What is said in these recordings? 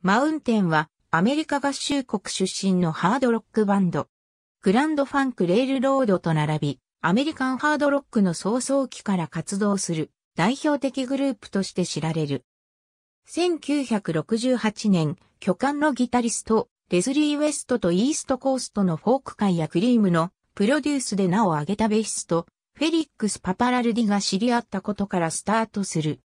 マウンテンはアメリカ合衆国出身のハードロックバンド。グランドファンク・レールロードと並び、アメリカンハードロックの早々期から活動する代表的グループとして知られる。1968年、巨漢のギタリスト、レズリー・ウェストとイーストコーストのフォーク界やクリームのプロデュースで名を挙げたベーシスト、フェリックス・パパラルディが知り合ったことからスタートする。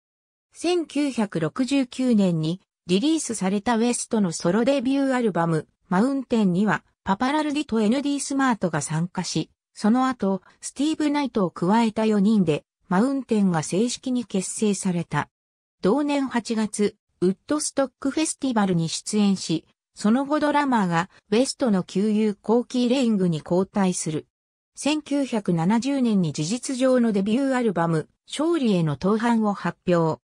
1969年にリリースされたウエストのソロデビューアルバム、マウンテンには、パパラルディと ND スマートが参加し、その後、スティーブ・ナイトを加えた4人で、マウンテンが正式に結成された。同年8月、ウッドストックフェスティバルに出演し、その後ドラマーがウェストの旧友コーキー・レイングに交代する。1970年に事実上のデビューアルバム、勝利への登板を発表。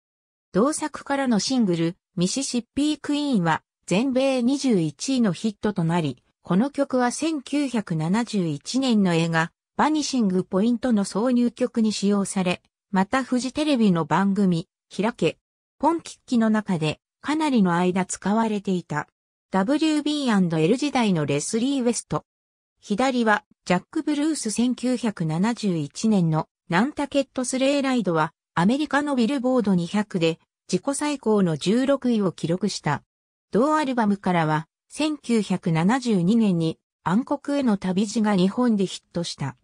同作からのシングル、ミシシッピークイーンは全米21位のヒットとなり、この曲は1971年の映画、バニシングポイントの挿入曲に使用され、またフジテレビの番組、開け、ポンキッキの中でかなりの間使われていた。WB&L 時代のレスリー・ウェスト。左は、ジャック・ブルース1971年のナンタケットスレーライドは、アメリカのビルボード200で、自己最高の16位を記録した。同アルバムからは、1972年に暗黒への旅路が日本でヒットした。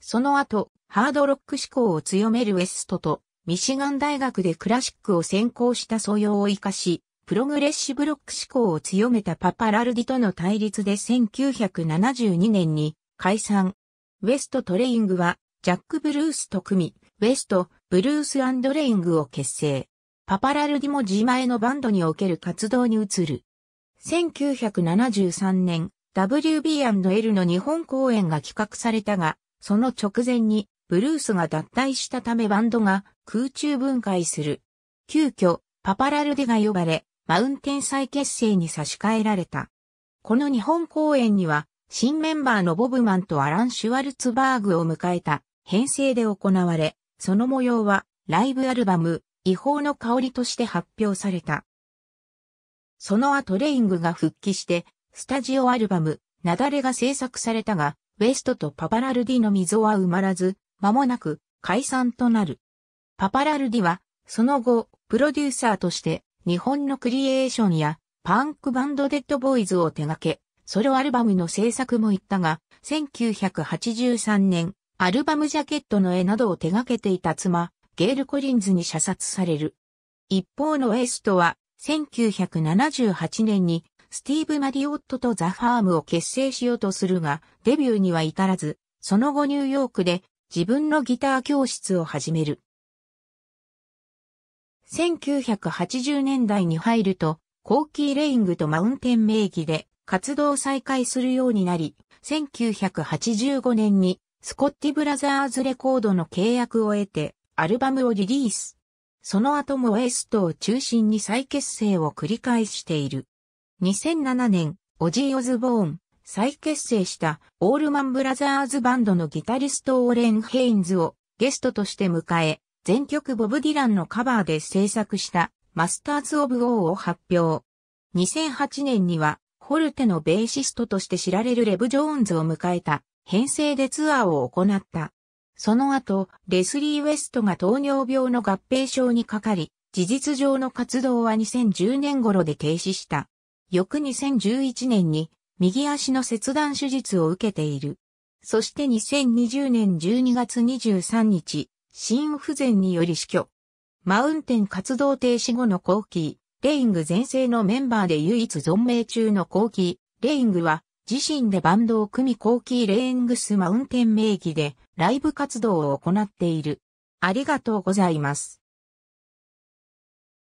その後、ハードロック志向を強めるウエストと、ミシガン大学でクラシックを専攻した素養を活かし、プログレッシブロック志向を強めたパパラルディとの対立で1972年に解散。ウエストトレイングはジャック・ブルースと組み、ウエスト・ブルースレイングを結成。パパラルディも自前のバンドにおける活動に移る。1973年、WB&L の日本公演が企画されたが、その直前に、ブルースが脱退したためバンドが空中分解する。急遽、パパラルディが呼ばれ、マウンテン再結成に差し替えられた。この日本公演には、新メンバーのボブマンとアラン・シュワルツバーグを迎えた編成で行われ、その模様はライブアルバム違法の香りとして発表された。その後レイングが復帰して、スタジオアルバム、なだれが制作されたが、ウエストとパパラルディの溝は埋まらず、間もなく解散となる。パパラルディは、その後、プロデューサーとして、日本のクリエーションや、パンクバンドデッドボーイズを手掛け、ソロアルバムの制作も行ったが、1983年、アルバムジャケットの絵などを手掛けていた妻、ゲール・コリンズに射殺される。一方のウストは、1978年にスティーブ・マリオットとザ・ファームを結成しようとするが、デビューには至らず、その後ニューヨークで自分のギター教室を始める。1980年代に入ると、コーキー・レイングとマウンテン名義で活動を再開するようになり、1985年にスコッティ・ブラザーズレコードの契約を得て、アルバムをリリース。その後もウエストを中心に再結成を繰り返している。2007年、オジー・オズボーン、再結成したオールマンブラザーズバンドのギタリストオーレン・ヘインズをゲストとして迎え、全曲ボブ・ディランのカバーで制作したマスターズ・オブ・オーを発表。2008年にはホルテのベーシストとして知られるレブ・ジョーンズを迎えた編成でツアーを行った。その後、レスリー・ウェストが糖尿病の合併症にかかり、事実上の活動は2010年頃で停止した。翌2011年に右足の切断手術を受けている。そして2020年12月23日、心不全により死去。マウンテン活動停止後の後期、レイング全盛のメンバーで唯一存命中の後期、レイングは自身でバンドを組みコーキーレーングスマウンテン名義でライブ活動を行っている。ありがとうございます。